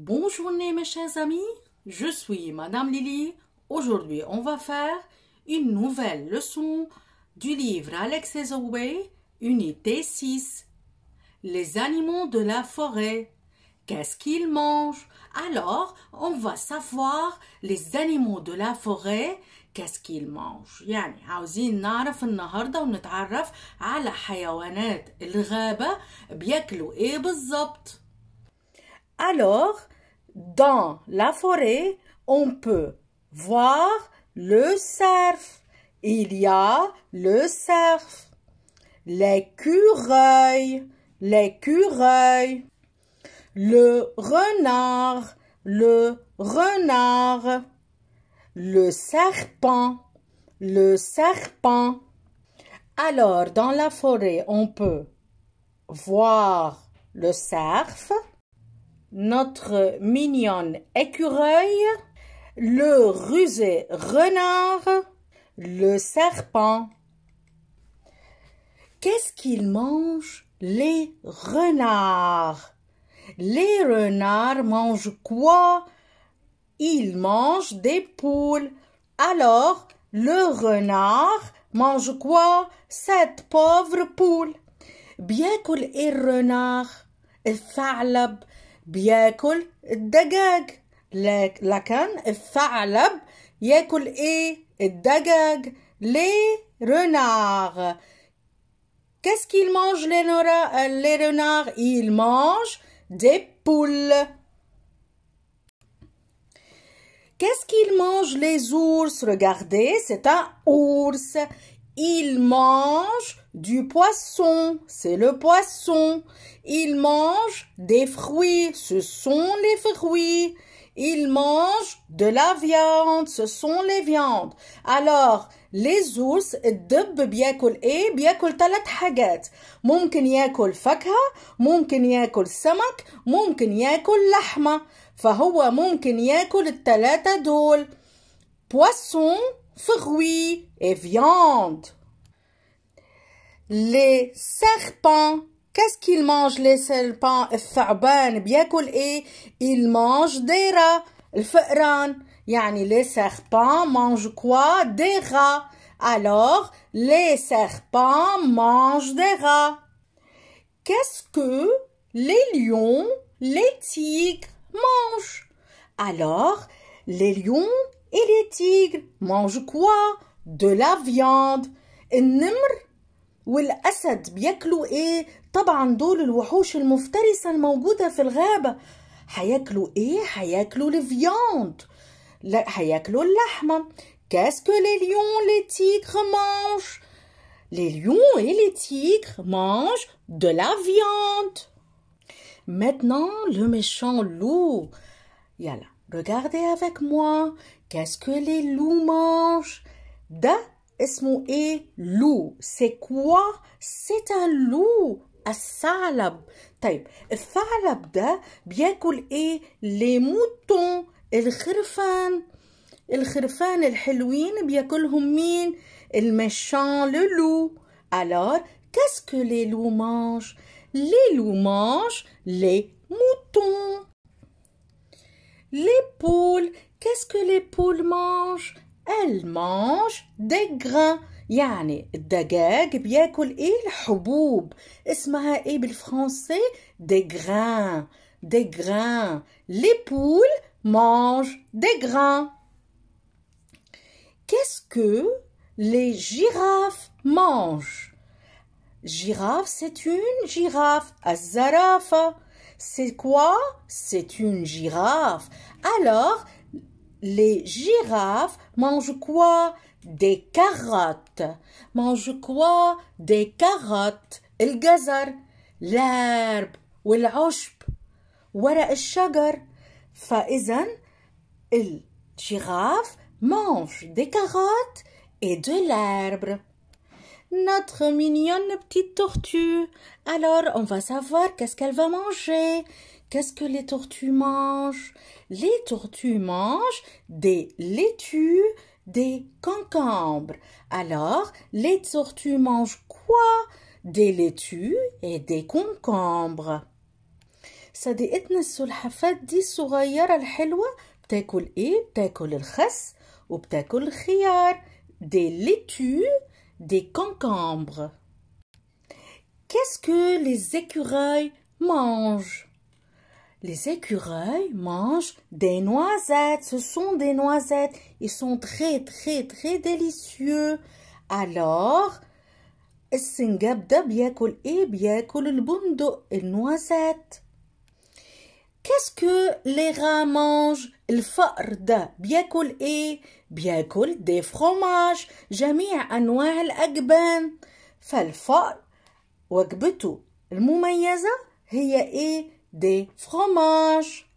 Bonjour mes chers amis, je suis Madame Lily. Aujourd'hui, on va faire une nouvelle leçon du livre Alex away, unité 6. Les animaux de la forêt. Qu'est-ce qu'ils mangent Alors, on va savoir les animaux de la forêt, qu'est-ce qu'ils mangent يعني عاوزين نعرف النهاردة ونتعرف على حيوانات الغابة alors, dans la forêt, on peut voir le cerf. Il y a le cerf. L'écureuil, l'écureuil. Le renard, le renard. Le serpent, le serpent. Alors, dans la forêt, on peut voir le cerf, notre mignonne écureuil, le rusé renard, le serpent. Qu'est-ce qu'ils mangent les renards Les renards mangent quoi Ils mangent des poules. Alors, le renard mange quoi Cette pauvre poule. Bien renard et renard. بياكل الدجاج Lakan الثعلب ياكل ايه الدجاج les renards. Qu'est-ce qu'ils mangent les, les renards Ils mangent des poules. Qu'est-ce qu'ils mangent les ours Regardez, c'est un ours. Ils mangent du poisson, c'est le poisson. Il mange des fruits, ce sont les fruits. Il mange de la viande, ce sont les viandes. Alors, les ours, الدب بياكل ايه؟ بياكل ثلاث حاجات. ممكن ياكل فاكهة، ممكن ياكل سمك، ممكن ياكل لحمة. فهو ممكن ياكل الثلاثة دول. Poisson, fruits et viande les serpents. Qu'est-ce qu'ils mangent les serpents الثعبان بياكل ايه Il mange des rats. الفئران les serpents mangent quoi Des rats. Alors, les serpents mangent des rats. Qu'est-ce que les lions, les tigres mangent Alors, les lions et les tigres mangent quoi De la viande. والأسد بياكلوا إيه طبعا دول الوحوش المفترسة الموجودة في الغابة هياكلوا إيه هياكلوا الفياند لا هياكلوا اللحمة كاسكو لي ليون لي تيغ مانج Les lions et les tigres mangent de la viande. Maintenant, le méchant loup. Yalla, regardez avec moi. Qu'est-ce que les loups mangent? Da c'est ايه لو سي كوا Un ان لو الثعلب طيب les ده بياكل ايه لي موتون الخرفان الخرفان الحلوين بياكلهم مين المشان لو alors qu'est-ce que les loups mangent les loups mangent les moutons les poules qu'est-ce que les poules mangent elle mange des grains يعني الدجاج بياكل ايه الحبوب اسمها ايه بالفرنسي des grains des grains les poules mangent des grains qu'est-ce que les girafes mangent girafe c'est une girafe الزرافه c'est quoi c'est une girafe alors les girafes mangent quoi Des carottes. Mangent quoi Des carottes. l'herbe. ou L'herbe ورق girafe le girafe mange des carottes et de l'herbe. Notre mignonne petite tortue. Alors, on va savoir qu'est-ce qu'elle va manger. Qu'est-ce que les tortues mangent Les tortues mangent des laitues, des concombres. Alors, les tortues mangent quoi Des laitues et des concombres. Ça a quoi دي الصغيرة le بتاكل ايه؟ بتاكل الخس le الخيار des laitues, des concombres. Qu'est-ce que les écureuils mangent les écureuils mangent des noisettes. Ce sont des noisettes. Ils sont très très très délicieux. Alors, c'est une gâte bien cool et bien cool le et les noisettes. Qu'est-ce que les rats mangent? Le phare bien cool et bien cool des fromages, j'aimais à noël les aubépine. Alors, le phare des fromages.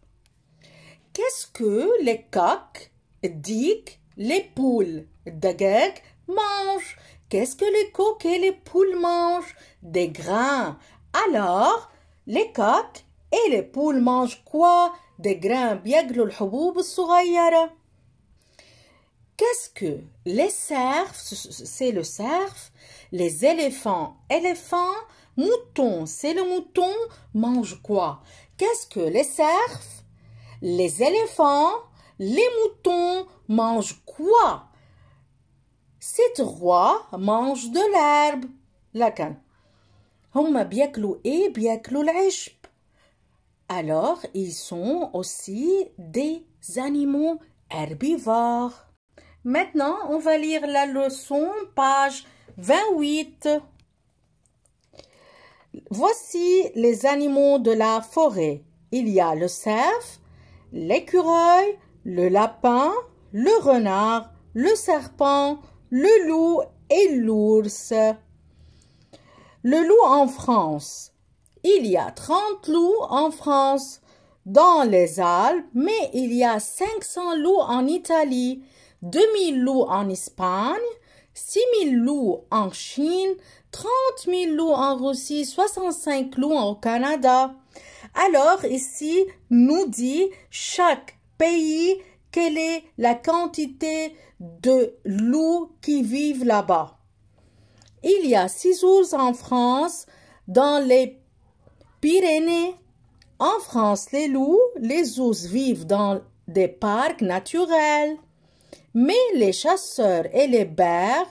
Qu'est-ce que les coqs, et les poules, dagag, mangent Qu'est-ce que les coqs et les poules mangent Des grains. Alors, les coqs et les poules mangent quoi Des grains Qu'est-ce que les cerfs C'est le cerf. Les éléphants, éléphants Mouton, c'est le mouton, mange quoi Qu'est-ce que les cerfs, les éléphants, les moutons mangent quoi Ces roi mangent de l'herbe. لكن hum, et bien ايه les alors ils sont aussi des animaux herbivores maintenant on va lire la leçon page 28 Voici les animaux de la forêt. Il y a le cerf, l'écureuil, le lapin, le renard, le serpent, le loup et l'ours. Le loup en France. Il y a 30 loups en France dans les Alpes, mais il y a 500 loups en Italie, 2000 loups en Espagne, 6 000 loups en Chine, 30 000 loups en Russie, 65 loups au Canada. Alors ici, nous dit chaque pays quelle est la quantité de loups qui vivent là-bas. Il y a 6 ours en France, dans les Pyrénées. En France, les loups, les ours vivent dans des parcs naturels. Mais les chasseurs et les berges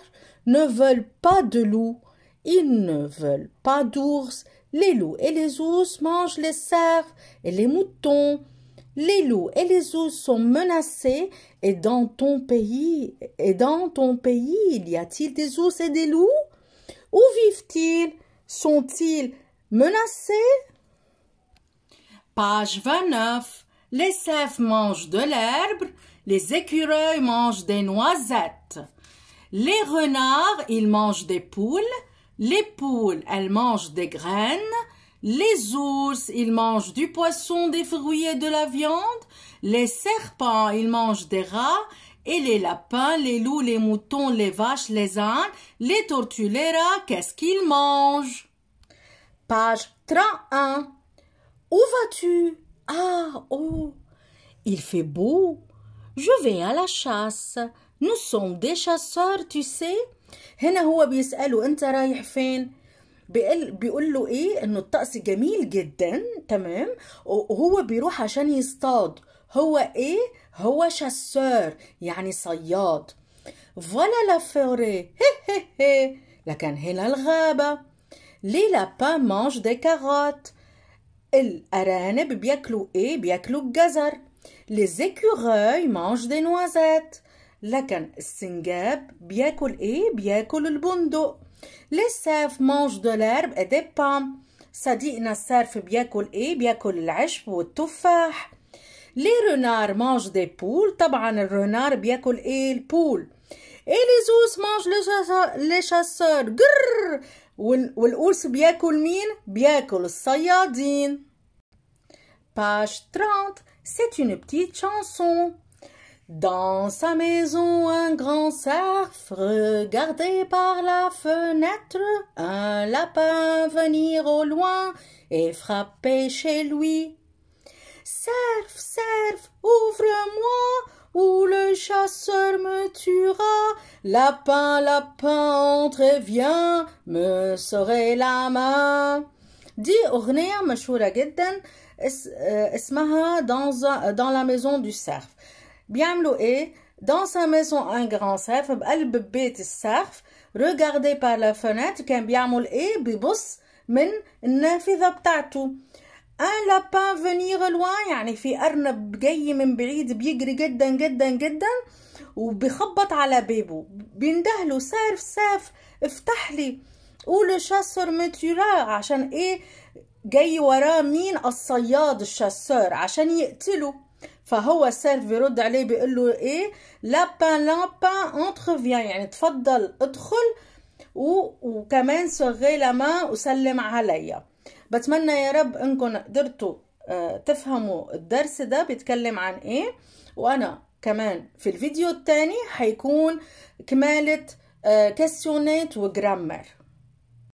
ne veulent pas de loups, ils ne veulent pas d'ours. Les loups et les ours mangent les cerfs et les moutons. Les loups et les ours sont menacés et dans ton pays, et dans ton pays, il y a-t-il des ours et des loups Où vivent-ils Sont-ils menacés Page 29. Les cerfs mangent de l'herbe, les écureuils mangent des noisettes. Les renards, ils mangent des poules. Les poules, elles mangent des graines. Les ours, ils mangent du poisson, des fruits et de la viande. Les serpents, ils mangent des rats. Et les lapins, les loups, les moutons, les vaches, les ânes, les tortues, les rats, qu'est-ce qu'ils mangent Page 31. Où vas-tu Ah, oh Il fait beau. Je vais à la chasse. Nous sommes des chasseurs, tu sais. هنا هو بيسأله أنت رايح فين؟ بيقول بيقول له ايه انه الطقس جميل جدا تمام وهو بيروح عشان يصطاد هو ايه هو شاسور، يعني صياد فوالا لا فوري لكن هنا الغابه لي لابا مانج دي كاغوت. الارانب بياكلوا ايه بياكلوا الجزر Les écureuils mangent des noisettes. لكن السنجاب بياكل ايه؟ بياكل البندق. cerfs mangent de l'herbe et des pommes. صديقنا السرف بياكل ايه؟ بياكل العشب والتفاح. لي رونار مانج دي بول طبعا الرونار بياكل ايه البول ايه لي زوس مانج لي شاسور جر والقوس بياكل مين بياكل الصيادين باش 30 C'est une petite chanson. Dans sa maison, un grand cerf, regardait par la fenêtre, un lapin venir au loin et frapper chez lui. Cerf, cerf, ouvre-moi, ou le chasseur me tuera. Lapin, lapin, entre et viens, me serrer la main. دي أغنية مشهورة جدا اسمها دان لا ميزون دو سيرف بيعملوا إيه؟ دان سا ميزون ان غران سيرف بقلب بيت السيرف regardé par لا fenêtre كان بيعمل إيه؟ بيبص من النافذة بتاعته ان لابان فينيغ لوان يعني في ارنب جاي من بعيد بيجري جدا جدا جدا وبيخبط على بيبه بيندهله سيرف سيرف افتح لي قولوا شاسور متيرا عشان ايه جاي وراه مين الصياد الشاسور عشان يقتله فهو السيرف بيرد عليه بيقول له ايه لابان لابان انتر يعني تفضل ادخل و... وكمان سغي لما وسلم عليا بتمنى يا رب انكم قدرتوا آه، تفهموا الدرس ده بيتكلم عن ايه وانا كمان في الفيديو الثاني هيكون كمالة كاسيونات آه، وجرامر